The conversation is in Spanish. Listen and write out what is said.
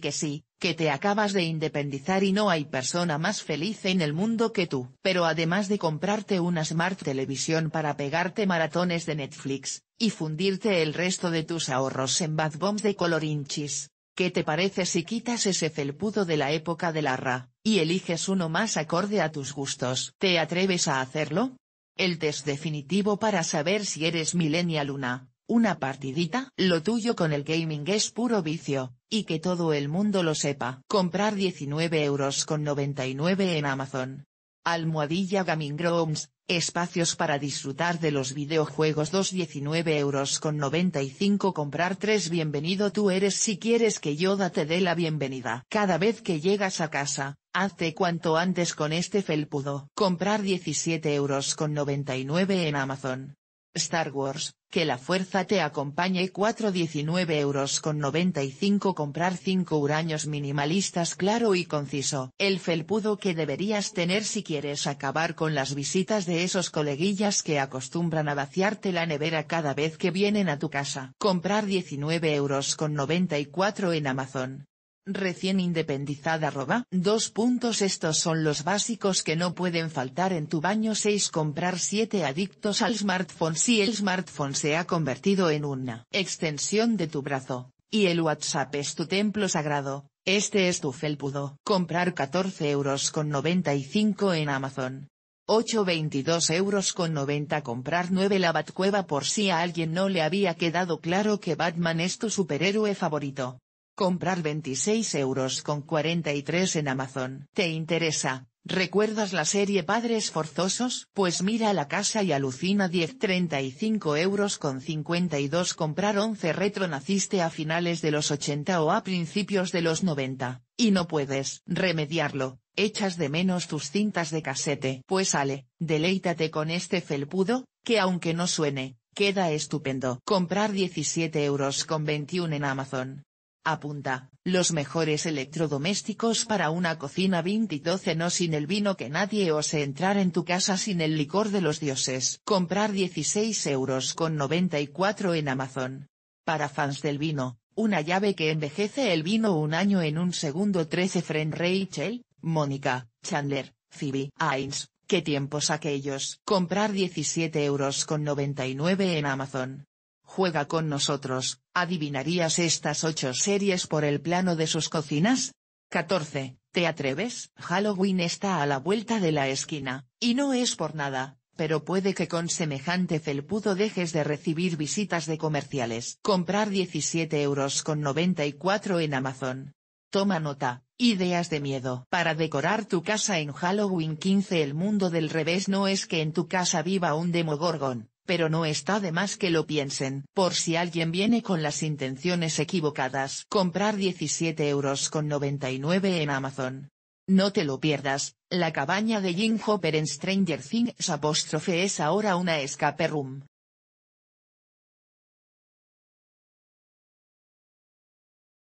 que sí, que te acabas de independizar y no hay persona más feliz en el mundo que tú. Pero además de comprarte una Smart Televisión para pegarte maratones de Netflix, y fundirte el resto de tus ahorros en bath bombs de colorinchis, ¿qué te parece si quitas ese felpudo de la época de Larra, y eliges uno más acorde a tus gustos? ¿Te atreves a hacerlo? El test definitivo para saber si eres millennial Luna, una partidita, lo tuyo con el gaming es puro vicio, y que todo el mundo lo sepa. Comprar 19 euros con 99 en Amazon. Almohadilla Gaming Grooms, espacios para disfrutar de los videojuegos 2,19 euros con 95 comprar 3 bienvenido tú eres si quieres que Yoda te dé la bienvenida. Cada vez que llegas a casa, hazte cuanto antes con este felpudo. Comprar 17 euros con 99 en Amazon. Star Wars, que la fuerza te acompañe 419 euros con 95 comprar 5 uraños minimalistas claro y conciso. El felpudo que deberías tener si quieres acabar con las visitas de esos coleguillas que acostumbran a vaciarte la nevera cada vez que vienen a tu casa. Comprar 19 euros con 94 en Amazon, recién independizada arroba. Dos puntos estos son los básicos que no pueden faltar en tu baño 6 comprar 7 adictos al smartphone si el smartphone se ha convertido en una extensión de tu brazo, y el WhatsApp es tu templo sagrado, este es tu felpudo. Comprar 14 euros con 95 en Amazon. 8.22 euros con 90 comprar 9 la Batcueva por si a alguien no le había quedado claro que Batman es tu superhéroe favorito. Comprar 26 euros con 43 en Amazon. ¿Te interesa? ¿Recuerdas la serie Padres Forzosos? Pues mira la casa y alucina 10 35 euros con 52 comprar 11 retro naciste a finales de los 80 o a principios de los 90, y no puedes remediarlo, echas de menos tus cintas de casete. Pues ale, deleítate con este felpudo, que aunque no suene, queda estupendo. Comprar 17 euros con 21 en Amazon. Apunta, los mejores electrodomésticos para una cocina 12 no sin el vino que nadie ose entrar en tu casa sin el licor de los dioses. Comprar 16 euros con 94 en Amazon. Para fans del vino, una llave que envejece el vino un año en un segundo 13 Friend Rachel, Mónica, Chandler, Phoebe, Ains, ¿qué tiempos aquellos? Comprar 17 euros con 99 en Amazon. Juega con nosotros, ¿adivinarías estas ocho series por el plano de sus cocinas? 14. ¿Te atreves? Halloween está a la vuelta de la esquina, y no es por nada, pero puede que con semejante felpudo dejes de recibir visitas de comerciales. Comprar 17 euros con 94 en Amazon. Toma nota, ideas de miedo. Para decorar tu casa en Halloween 15 el mundo del revés no es que en tu casa viva un demogorgon, pero no está de más que lo piensen. Por si alguien viene con las intenciones equivocadas. Comprar 17 euros con 99 en Amazon. No te lo pierdas, la cabaña de Jim Hopper en Stranger Things apóstrofe es ahora una escape room.